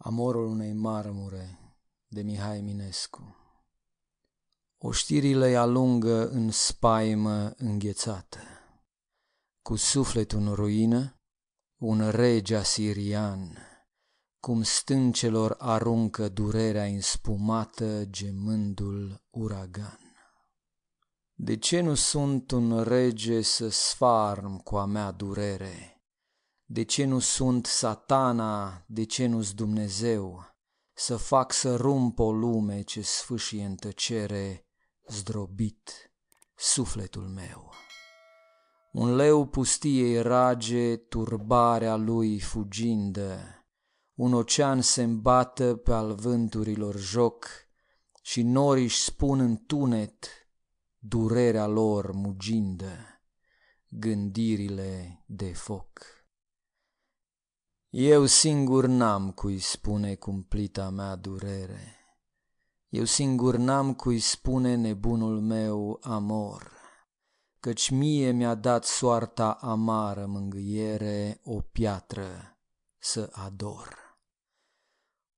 Amorul unei marmure de Mihai Minescu Oștirile alungă în spaimă înghețată. Cu sufletul în ruină, un rege asirian, cum stâncelor aruncă durerea înspumată gemândul uragan. De ce nu sunt un rege să sfarm cu a mea durere? De ce nu sunt satana, de ce nu-s Dumnezeu? Să fac să rump o lume ce sfâșie în tăcere, zdrobit sufletul meu. Un leu pustiei rage, turbarea lui fugindă, un ocean se îmbată pe al vânturilor joc și norii își spun în tunet durerea lor mugindă, gândirile de foc. Eu singur n-am cui spune cumplita mea durere, Eu singur n-am cui spune nebunul meu amor, Căci mie mi-a dat soarta amară mângâiere o piatră să ador.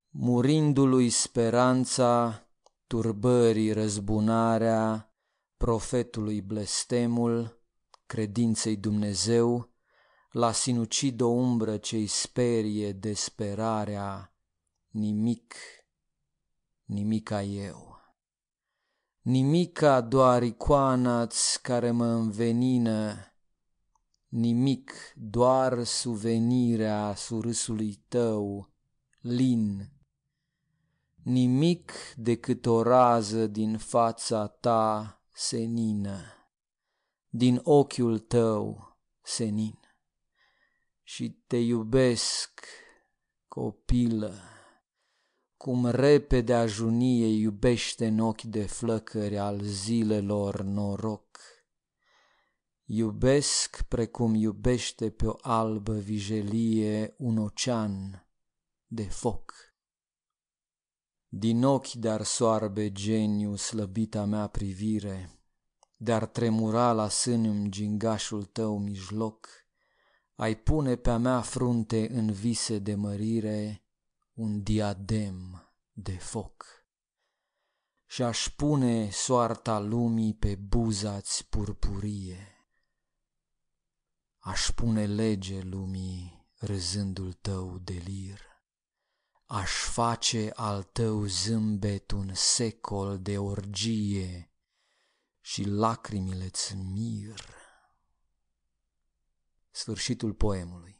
Murindu-lui speranța, turbării răzbunarea, profetului blestemul, credinței Dumnezeu, la o umbră ce-i sperie desperarea, nimic, nimica eu. Nimica doar icoana care mă învenină, nimic doar suvenirea surâsului tău, lin. Nimic decât o rază din fața ta senină, din ochiul tău senin și te iubesc, copilă, cum repede ajunie iubește în ochi de flăcări al zilelor noroc. Iubesc precum iubește pe o albă vijelie un ocean de foc. Din ochi dar soarbe geniu slăbita mea privire, dar tremura la sân gingașul tău mijloc ai pune pe-a mea frunte în vise de mărire un diadem de foc. Și aș pune soarta lumii pe buzați purpurie. Aș pune lege lumii râzândul tău delir. Aș face al tău zâmbet un secol de orgie și lacrimile-ți mir. Sfârșitul poemului.